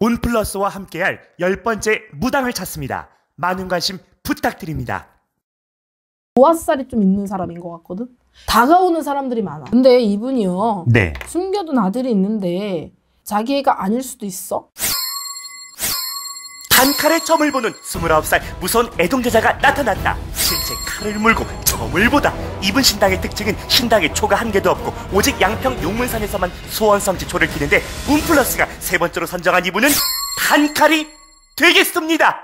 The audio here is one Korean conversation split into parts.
온플러스와 함께할 열 번째 무당을 찾습니다. 많은 관심 부탁드립니다. 보아살이 좀 있는 사람인 것 같거든? 다가오는 사람들이 많아. 근데 이분이요. 네. 숨겨둔 아들이 있는데 자기 애가 아닐 수도 있어? 단칼에 점을 보는 29살 무서운 애동제자가 나타났다. 실제 칼을 물고 저울보다 이분 신당의 특징은 신당에 초가 한 개도 없고 오직 양평 용문산에서만 소원성지 초를 키는데 문플러스가 세 번째로 선정한 이분은 단칼이 되겠습니다.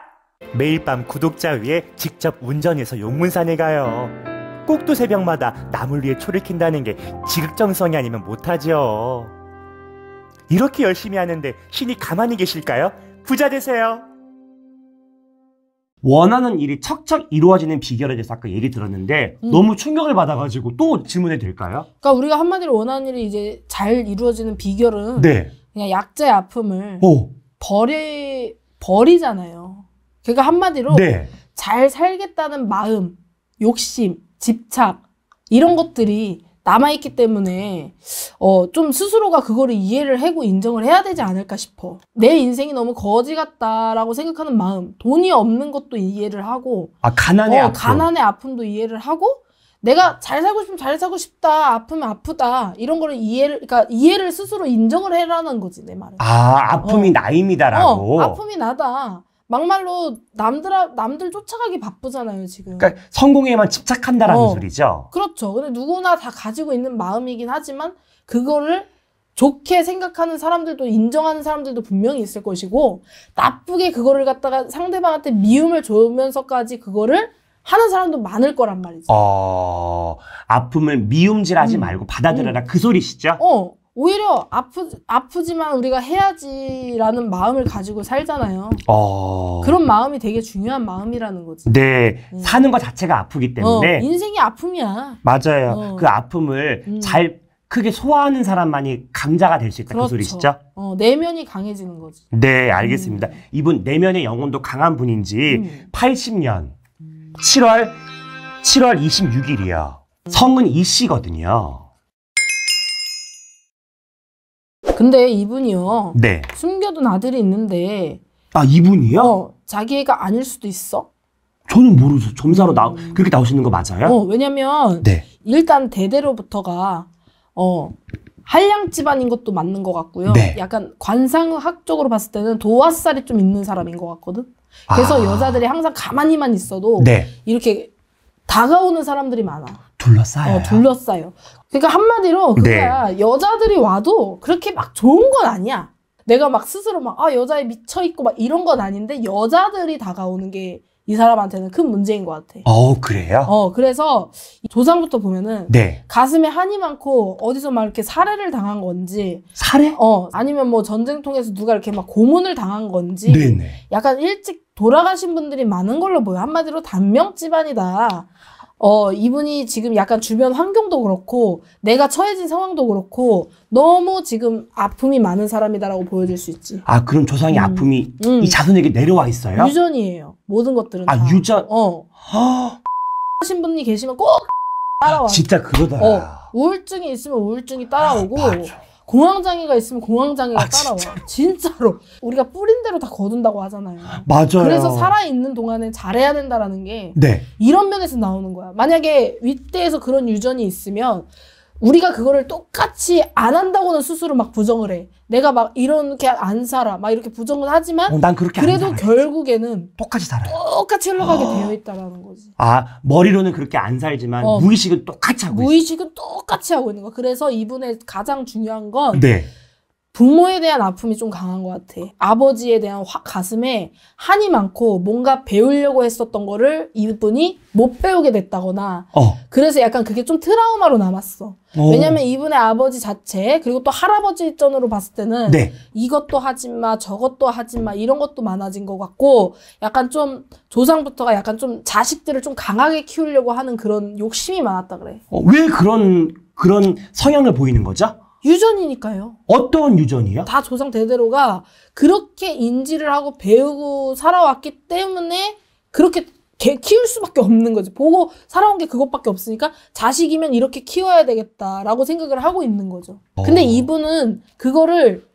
매일 밤 구독자 위에 직접 운전해서 용문산에 가요. 꼭두 새벽마다 나물 위에 초를 킨다는 게 지극정성이 아니면 못하죠 이렇게 열심히 하는데 신이 가만히 계실까요? 부자 되세요. 원하는 일이 척척 이루어지는 비결에 대해서 아까 얘기 들었는데 음. 너무 충격을 받아가지고 또 질문해 될까요? 그러니까 우리가 한마디로 원하는 일이 이제 잘 이루어지는 비결은 네. 그냥 약자의 아픔을 오. 버리 버리잖아요. 그러니까 한마디로 네. 잘 살겠다는 마음, 욕심, 집착 이런 것들이 남아있기 때문에 어, 좀 스스로가 그거를 이해를 하고 인정을 해야 되지 않을까 싶어. 내 인생이 너무 거지 같다라고 생각하는 마음, 돈이 없는 것도 이해를 하고 아 가난의 어, 아픔. 가난의 아픔도 이해를 하고 내가 잘 살고 싶으면 잘 살고 싶다, 아프면 아프다 이런 거를 이해를 그러니까 이해를 스스로 인정을 해라는 거지 내 말은. 아 아픔이 어. 나입니다라고 어, 아픔이 나다. 막말로 남들 남들 쫓아가기 바쁘잖아요 지금. 그러니까 성공에만 집착한다라는 어, 소리죠. 그렇죠. 근데 누구나 다 가지고 있는 마음이긴 하지만 그거를 좋게 생각하는 사람들도 인정하는 사람들도 분명히 있을 것이고 나쁘게 그거를 갖다가 상대방한테 미움을 줘면서까지 그거를 하는 사람도 많을 거란 말이죠. 어, 아픔을 미움질하지 음. 말고 받아들여라 음. 그 소리시죠? 어, 오히려 아프, 아프지만 우리가 해야지라는 마음을 가지고 살잖아요. 어... 그런 마음이 되게 중요한 마음이라는 거지. 네. 음. 사는 것 자체가 아프기 어, 때문에. 어, 인생이 아픔이야. 맞아요. 어. 그 아픔을 음. 잘 크게 소화하는 사람만이 강자가 될 수 있다. 그 그렇죠. 그 소리시죠? 어, 내면이 강해지는 거지. 네, 알겠습니다. 음. 이분 내면의 영혼도 강한 분인지 80년 음. 7월 7월 26일이요. 성은 이 씨거든요. 근데 이분이요. 네. 숨겨둔 아들이 있는데. 아 이분이요? 어, 자기가 아닐 수도 있어. 저는 모르죠. 점사로 나 음. 그렇게 나오시는 거 맞아요? 어, 왜냐면 네. 일단 대대로부터가 어 한량 집안인 것도 맞는 것 같고요. 네. 약간 관상학적으로 봤을 때는 도화살이 좀 있는 사람인 것 같거든. 그래서 아. 여자들이 항상 가만히만 있어도 네. 이렇게 다가오는 사람들이 많아. 둘러싸요. 어, 둘러싸요. 그러니까 한마디로 그거야. 네. 여자들이 와도 그렇게 막 좋은 건 아니야. 내가 막 스스로 막아 여자에 미쳐 있고 막 이런 건 아닌데 여자들이 다가오는 게 이 사람한테는 큰 문제인 것 같아. 어 그래요? 어 그래서 조상부터 보면은 네. 가슴에 한이 많고 어디서 막 이렇게 살해를 당한 건지 살해? 어 아니면 뭐 전쟁 통해서 누가 이렇게 막 고문을 당한 건지 네네. 약간 일찍 돌아가신 분들이 많은 걸로 보여 한마디로 단명 집안이다. 어, 이분이 지금 약간 주변 환경도 그렇고, 내가 처해진 상황도 그렇고, 너무 지금 아픔이 많은 사람이다라고 보여질 수 있지. 아, 그럼 조상의 음. 아픔이 음. 이 자손에게 내려와 있어요? 유전이에요. 모든 것들은. 아, 다. 유전? 어. 하신 분이 계시면 꼭 따라와. 진짜 그러다. 어, 우울증이 있으면 우울증이 따라오고, 아, 공황장애가 있으면 공황장애가 아, 따라와. 진짜? 로 우리가 뿌린 대로 다 거둔다고 하잖아요. 맞아요. 그래서 살아있는 동안에 잘해야 된다라는 게 네. 이런 면에서 나오는 거야. 만약에 윗대에서 그런 유전이 있으면 우리가 그거를 똑같이 안 한다고는 스스로 막 부정을 해. 내가 막 이렇게 안 살아. 막 이렇게 부정을 하지만 어, 난 그렇게 그래도 결국에는 똑같이 살아요. 똑같이 흘러가게 어. 되어 있다라는 거지. 아, 머리로는 그렇게 안 살지만 어. 무의식은 똑같이 하고 무의식은 있어. 똑같이 하고 있는 거. 그래서 이분의 가장 중요한 건 네. 부모에 대한 아픔이 좀 강한 것 같아. 아버지에 대한 화, 가슴에 한이 많고 뭔가 배우려고 했었던 거를 이분이 못 배우게 됐다거나 어. 그래서 약간 그게 좀 트라우마로 남았어. 오. 왜냐면 이분의 아버지 자체 그리고 또 할아버지 입전으로 봤을 때는 네. 이것도 하지 마 저것도 하지 마 이런 것도 많아진 것 같고 약간 좀 조상부터가 약간 좀 자식들을 좀 강하게 키우려고 하는 그런 욕심이 많았다 그래. 어, 왜 그런 그런 성향을 보이는 거죠? 유전이니까요. 어떤 유전이요? 다 조상 대대로가 그렇게 인지를 하고 배우고 살아왔기 때문에 그렇게 개 키울 수밖에 없는 거지. 보고 살아온 게 그것밖에 없으니까 자식이면 이렇게 키워야 되겠다라고 생각을 하고 있는 거죠. 어. 근데 이분은 그거를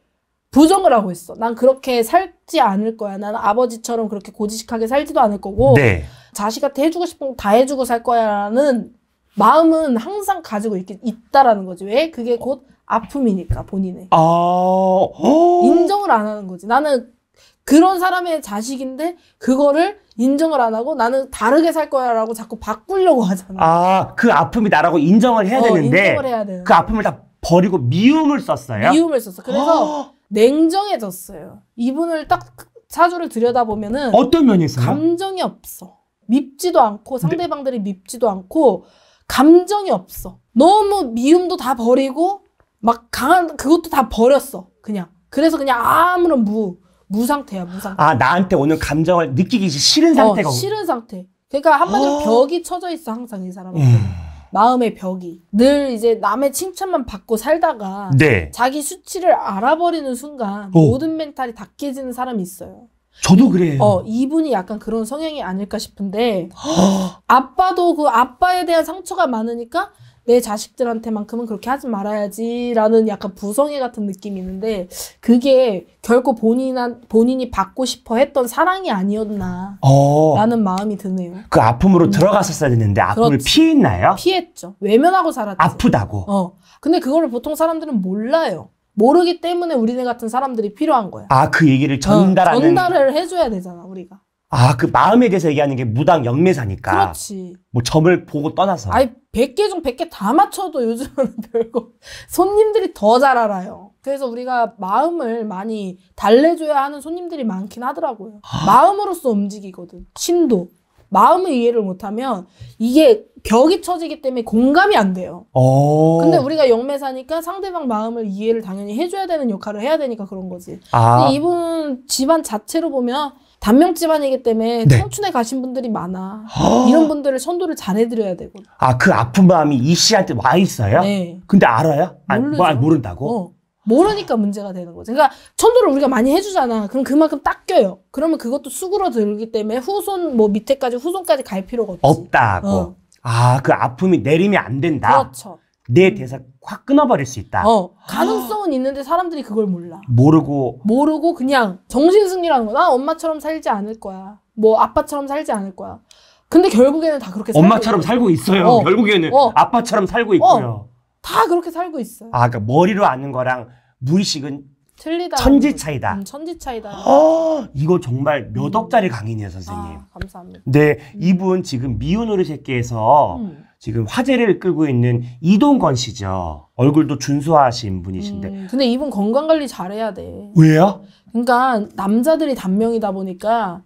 부정을 하고 있어. 난 그렇게 살지 않을 거야. 난 아버지처럼 그렇게 고지식하게 살지도 않을 거고 네. 자식한테 해주고 싶은 거 다 해주고 살 거야라는 마음은 항상 가지고 있, 있다라는 거지. 왜? 그게 곧 아픔이니까 본인의. 아, 어... 인정을 안 하는 거지. 나는 그런 사람의 자식인데 그거를 인정을 안 하고 나는 다르게 살 거야라고 자꾸 바꾸려고 하잖아. 아, 그 아픔이 나라고 인정을 해야 어, 되는데 인정을 해야 되는. 그 아픔을 다 버리고 미움을 썼어요. 미움을 썼어. 그래서 어... 냉정해졌어요. 이분을 딱 사주를 들여다보면은 어떤 면이 있어요? 감정이 없어. 밉지도 않고 상대방들이 네. 밉지도 않고 감정이 없어. 너무 미움도 다 버리고 막 강한 그것도 다 버렸어. 그냥. 그래서 그냥 아무런 무 무상태야 무상태. 아 나한테 오늘 감정을 느끼기 싫은 어, 상태가. 어, 싫은 상태. 그러니까 한마디로 어... 벽이 쳐져 있어 항상 이 사람은. 음... 마음의 벽이 늘 이제 남의 칭찬만 받고 살다가 네. 자기 수치를 알아버리는 순간 오. 모든 멘탈이 다 깨지는 사람이 있어요. 저도 그래요. 어, 이분이 약간 그런 성향이 아닐까 싶은데 아빠도 그 아빠에 대한 상처가 많으니까 내 자식들한테만큼은 그렇게 하지 말아야지라는 약간 부성애 같은 느낌이 있는데 그게 결코 본인 본인이 받고 싶어 했던 사랑이 아니었나 어. 라는 마음이 드네요. 그 아픔으로 음. 들어갔었어야 됐는데 아픔을 그렇지. 피했나요? 피했죠. 외면하고 살았죠. 아프다고. 어. 근데 그거를 보통 사람들은 몰라요. 모르기 때문에 우리네 같은 사람들이 필요한 거야. 아, 그 얘기를 어, 전달하는. 어, 전달을 해줘야 되잖아, 우리가. 아, 그 마음에 대해서 얘기하는 게 무당 영매사니까. 그렇지. 뭐 점을 보고 떠나서. 아니, 100개 중 100개 다 맞춰도 요즘은 별거. 손님들이 더 잘 알아요. 그래서 우리가 마음을 많이 달래줘야 하는 손님들이 많긴 하더라고요. 아. 마음으로서 움직이거든. 신도. 마음을 이해를 못하면 이게 벽이 쳐지기 때문에 공감이 안 돼요. 오. 어. 근데 우리가 영매사니까 상대방 마음을 이해를 당연히 해줘야 되는 역할을 해야 되니까 그런 거지. 아. 근데 이분 집안 자체로 보면 단명 집안이기 때문에 네. 청춘에 가신 분들이 많아. 허... 이런 분들을 선도를 잘 해드려야 되고. 아, 그 아픈 마음이 이 씨한테 와 있어요? 네. 근데 알아요? 아, 뭐, 아 모른다고? 어. 모르니까 문제가 되는 거죠. 그러니까 천도를 우리가 많이 해주잖아. 그럼 그만큼 닦여요. 그러면 그것도 수그러 들기 때문에 후손 뭐 밑에까지 후손까지 갈 필요가 없지. 없다고. 어. 아그 아픔이 내림이 안 된다. 그렇죠. 내 대사 확 끊어버릴 수 있다. 어, 가능성은 있는데 사람들이 그걸 몰라. 모르고. 모르고 그냥 정신승리라는 거야. 나 엄마처럼 살지 않을 거야. 뭐 아빠처럼 살지 않을 거야. 근데 결국에는 다 그렇게 엄마처럼 살고 있어요. 어. 결국에는 어. 아빠처럼 살고 있고요. 어. 다 그렇게 살고 있어요. 아, 그러니까 머리로 아는 거랑 무의식은 틀리다. 천지 차이다. 음, 천지 차이다. 어, 이거 정말 몇 음. 억짜리 강의네요, 선생님. 아, 감사합니다. 네, 음. 이분 지금 미운 어르 새끼에서 음. 지금 화제를 끌고 있는 이동건 씨죠. 얼굴도 준수하신 분이신데. 음, 근데 이분 건강 관리 잘해야 돼. 왜요? 그러니까 남자들이 단명이다 보니까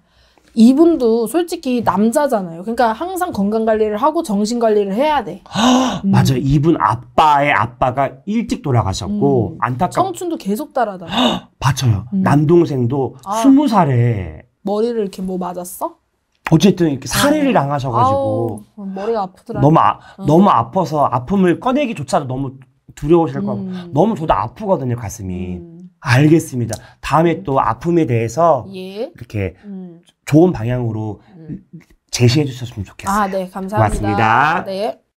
이분도 솔직히 남자잖아요. 그러니까 항상 건강 관리를 하고 정신 관리를 해야 돼. 음. 맞아요. 이분 아빠의 아빠가 일찍 돌아가셨고 음. 안타깝. 청춘도 계속 따라다. 맞아요. 음. 남동생도 아. 스무 아. 살에 머리를 이렇게 뭐 맞았어? 어쨌든 이렇게 아. 살해를 당하셔가지고 아우, 머리가 아프더라. 너무 아, 어. 너무 아파서 아픔을 꺼내기조차도 너무 두려우실 음. 거고 너무 저도 아프거든요 가슴이. 음. 알겠습니다. 다음에 또 아픔에 대해서 예. 이렇게 음. 좋은 방향으로 음. 제시해 주셨으면 좋겠어요. 아, 네, 감사합니다. 고맙습니다. 네.